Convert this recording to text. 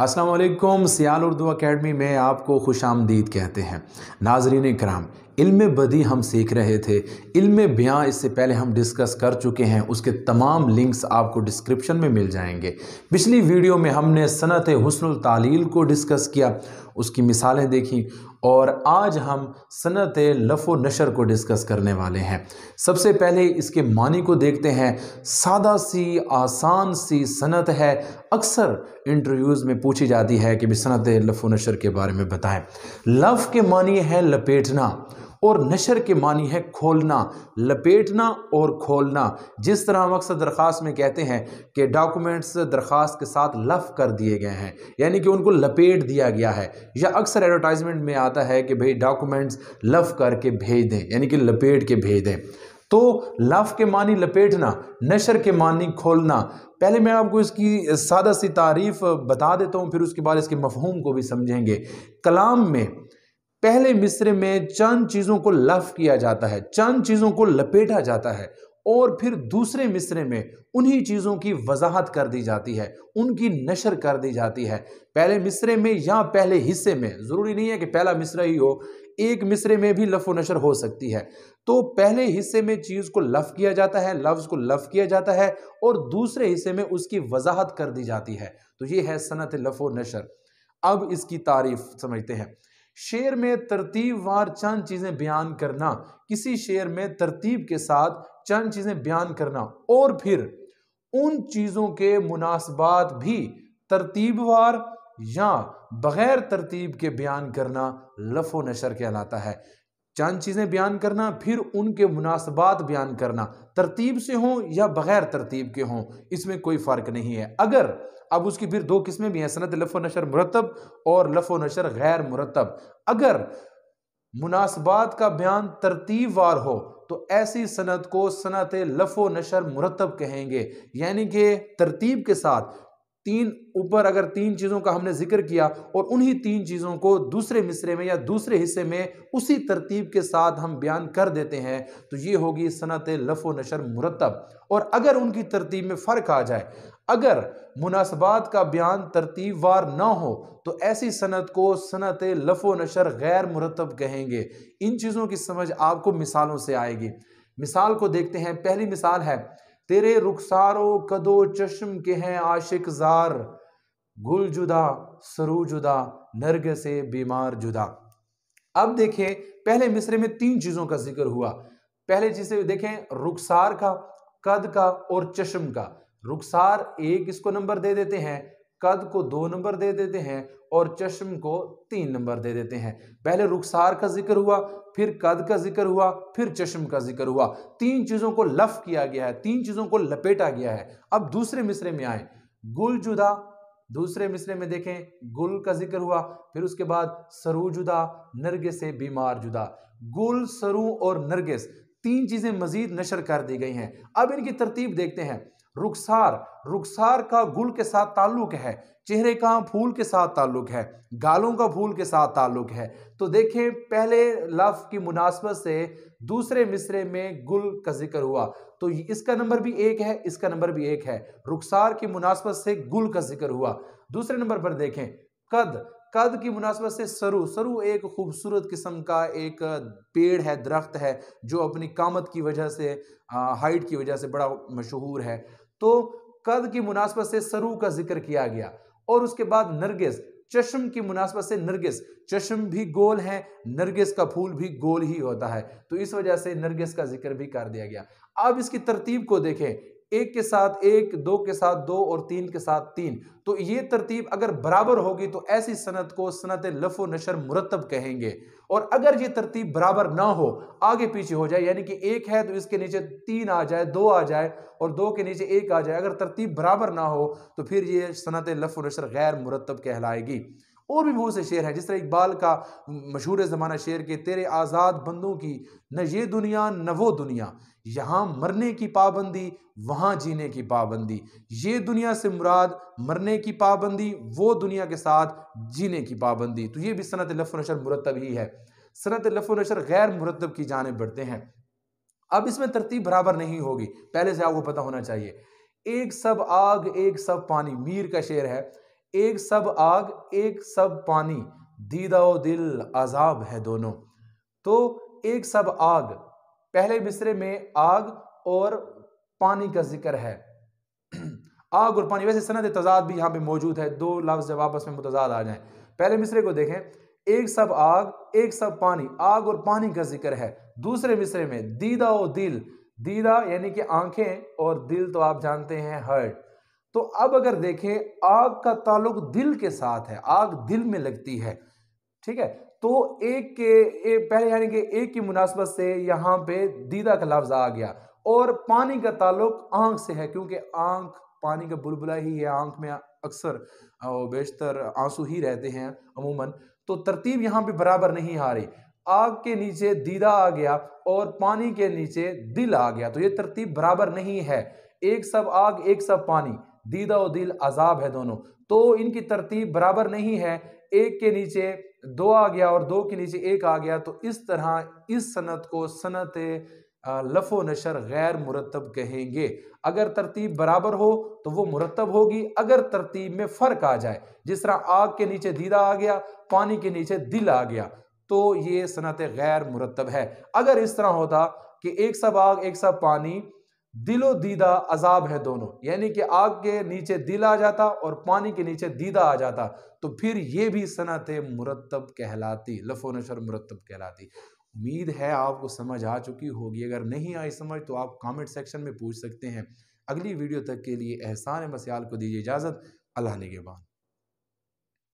अस्सलाम वालेकुम सियाल उर्दू अकेडमी में आपको खुश आमदीद कहते हैं नाजरीन कराम इल्म बदी हम सीख रहे थे इल्म बयाँ इससे पहले हम डिस्कस कर चुके हैं उसके तमाम लिंक्स आपको डिस्क्रिप्शन में मिल जाएंगे पिछली वीडियो में हमने सनत हसन तालील को डिस्कस किया उसकी मिसालें देखी और आज हम सनत लफो नशर को डिस्कस करने वाले हैं सबसे पहले इसके मानी को देखते हैं सादा सी आसान सी सनत है अक्सर इंटरव्यूज़ में पूछी जाती है कि भी सनत लफो नशर के बारे में बताएं लफ़ के मानी है लपेटना और नशर के मानी है खोलना लपेटना और खोलना जिस तरह हम अक्सर दरख्वास्त में कहते हैं कि डॉक्यूमेंट्स दरख्वास्त के साथ लफ कर दिए गए हैं यानी कि उनको लपेट दिया गया है या अक्सर एडवर्टाइजमेंट में आता है कि भाई डॉक्यूमेंट्स लफ करके भेज दें यानी कि लपेट के भेज दें तो लफ के मानी लपेटना नशर के मानी खोलना पहले मैं आपको इसकी सादा सी तारीफ बता देता हूँ फिर उसके बाद इसके मफहूम को भी समझेंगे कलाम में पहले मिसरे में चंद चीज़ों को लफ किया जाता है चंद चीज़ों को लपेटा जाता है और फिर दूसरे मिसरे में उन्हीं चीज़ों की वजाहत कर दी जाती है उनकी नशर कर दी जाती है पहले मिसरे में या पहले हिस्से में ज़रूरी नहीं है कि पहला मिसरा ही हो एक मिसरे में भी लफ नशर हो सकती है तो पहले हिस्से में चीज़ को लफ किया जाता है लफ्ज़ को लफ किया जाता है और दूसरे हिस्से में उसकी वजाहत कर दी जाती है तो ये है सनत लफ नशर अब इसकी तारीफ समझते हैं शेर में तरतीब वार चंद चीज़ें बयान करना किसी शेर में तरतीब के साथ चंद चीज़ें बयान करना और फिर उन चीज़ों के मुनासबात भी तरतीब वार या बग़ैर तरतीब के बयान करना लफो नशर कहलाता है चंद चीज़ें बयान करना फिर उनके मुनासबात बयान करना तरतीब से हों या बग़ैर तरतीब के हों इसमें कोई फ़र्क नहीं है अगर अब उसकी फिर दो किस्में भी हैं सनत लफो नशर मुरतब और लफो नशर गैर मुरतब अगर मुनासबात का बयान तरतीब वार हो तो ऐसी सनत को सनत लफो नशर मुरतब कहेंगे यानी कि तरतीब के साथ तीन ऊपर अगर तीन चीज़ों का हमने जिक्र किया और उन्हीं तीन चीज़ों को दूसरे मिसरे में या दूसरे हिस्से में उसी तरतीब के साथ हम बयान कर देते हैं तो ये होगी सनत लफ नशर मुरतब और अगर उनकी तरतीब में फ़र्क आ जाए अगर मुनासबात का बयान तरतीब वार ना हो तो ऐसी सनत को सनत लफ नशर गैर मुरतब कहेंगे इन चीज़ों की समझ आपको मिसालों से आएगी मिसाल को देखते हैं पहली मिसाल है तेरे रुखसारो कदो चश्म के हैं आशिक जार गुल जुदा सरू जुदा नर्ग से बीमार जुदा अब देखें पहले मिसरे में तीन चीज़ों का जिक्र हुआ पहले जिसे देखें रुखसार का कद का और चश्म का रुखसार एक इसको नंबर दे देते हैं कद को दो नंबर दे देते हैं और चश्म को तीन नंबर दे देते हैं पहले रुखसार का जिक्र हुआ फिर कद का जिक्र हुआ फिर चश्म का जिक्र हुआ तीन चीज़ों को लफ किया गया है तीन चीज़ों को लपेटा गया है अब दूसरे मिसरे में आए गुल जुदा दूसरे मिसरे में देखें गुल का जिक्र हुआ फिर उसके बाद जुदा नरगिस से बीमार जुदा गुल सरू और नरगिस तीन चीज़ें मजीद नशर कर दी गई हैं अब इनकी तरतीब देखते हैं रुखसार रुखसार का गुल के साथ ताल्लुक है चेहरे का फूल के साथ ताल्लुक है गालों का फूल के साथ ताल्लुक है तो देखें पहले लफ की मुनासबत से दूसरे मिसरे में गुल का जिक्र हुआ तो इसका नंबर भी एक है इसका नंबर भी एक है रुखसार की मुनासबत से गुल का जिक्र हुआ दूसरे नंबर पर देखें कद कद की मुनासबत से सरु सरु एक खूबसूरत किस्म का एक पेड़ है दरख्त है जो अपनी कामत की वजह से हाइट की वजह से बड़ा मशहूर है तो कद की मुनासबत से सरू का जिक्र किया गया और उसके बाद नरगिस चश्म की मुनासबत से नरगिस चश्म भी गोल है नरगिस का फूल भी गोल ही होता है तो इस वजह से नरगिस का जिक्र भी कर दिया गया अब इसकी तरतीब को देखें एक के साथ एक दो के साथ दो और तीन के साथ तीन तो ये तरतीब अगर बराबर होगी तो ऐसी सनत को सनत लफो नशर मुरतब कहेंगे और अगर ये तरतीब बराबर ना हो आगे पीछे हो जाए यानी कि एक है तो इसके नीचे तीन आ जाए दो आ जाए और दो के नीचे एक आ जाए अगर तरतीब बराबर ना हो तो फिर ये सनत लफो नशर गैर मुरतब कहलाएगी और भी बहुत से शेर हैं जिस तरह इकबाल का मशहूर ज़माना शेर के तेरे आज़ाद बंदों की न ये दुनिया न वो दुनिया यहाँ मरने की पाबंदी वहाँ जीने की पाबंदी ये दुनिया से मुराद मरने की पाबंदी वो दुनिया के साथ जीने की पाबंदी तो ये भी सनत लफ नशर मुरतब ही है सनत लफ नशर गैर मुरतब की जानब बढ़ते हैं अब इसमें तरतीब बराबर नहीं होगी पहले से आपको पता होना चाहिए एक सब आग एक सब पानी मीर का शेर है एक सब आग एक सब पानी दीदा ओ दिल अजाब है दोनों तो एक सब आग पहले मिसरे में आग और पानी का जिक्र है आग और पानी वैसे सनद तजाद भी यहाँ पे मौजूद है दो लफ्ज़ जब आपस में मुतजाद आ जाए पहले मिसरे को देखें एक सब आग एक सब पानी आग और पानी का जिक्र है दूसरे मिसरे में दीदा और दिल दीदा यानी कि आंखें और दिल तो आप जानते हैं हर्ट तो अब अगर देखें आग का ताल्लुक दिल के साथ है आग दिल में लगती है ठीक है तो एक के एक पहले यानी कि एक की मुनासबत से यहाँ पे दीदा का लफ्ज़ आ गया और पानी का ताल्लुक आंख से है क्योंकि आंख पानी का बुलबुला ही है आंख में अक्सर बेशतर आंसू ही रहते हैं अमूमन तो तरतीब यहां पे बराबर नहीं आ रही आग के नीचे दीदा आ गया और पानी के नीचे दिल आ गया तो ये तरतीब बराबर नहीं है एक सब आग एक सब पानी दीदा और दिल अजाब है दोनों तो इनकी तरतीब बराबर नहीं है एक के नीचे दो आ गया और दो के नीचे एक आ गया तो इस तरह इस सनत को सनत लफो नशर गैर मुरतब कहेंगे अगर तरतीब बराबर हो तो वो मुरतब होगी अगर तरतीब में फ़र्क आ जाए जिस तरह आग के नीचे दीदा आ गया पानी के नीचे दिल आ गया तो ये सनत गैर मुरतब है अगर इस तरह होता कि एक सब आग एक सब पानी दिलो दीदा अजाब है दोनों यानी कि आग के नीचे दिल आ जाता और पानी के नीचे दीदा आ जाता तो फिर ये भी सनत मुरतब कहलाती लफो नशर मुरतब कहलाती उम्मीद है आपको समझ आ चुकी होगी अगर नहीं आई समझ तो आप कमेंट सेक्शन में पूछ सकते हैं अगली वीडियो तक के लिए एहसान मसयाल को दीजिए इजाज़त अल्लाह ने के बाद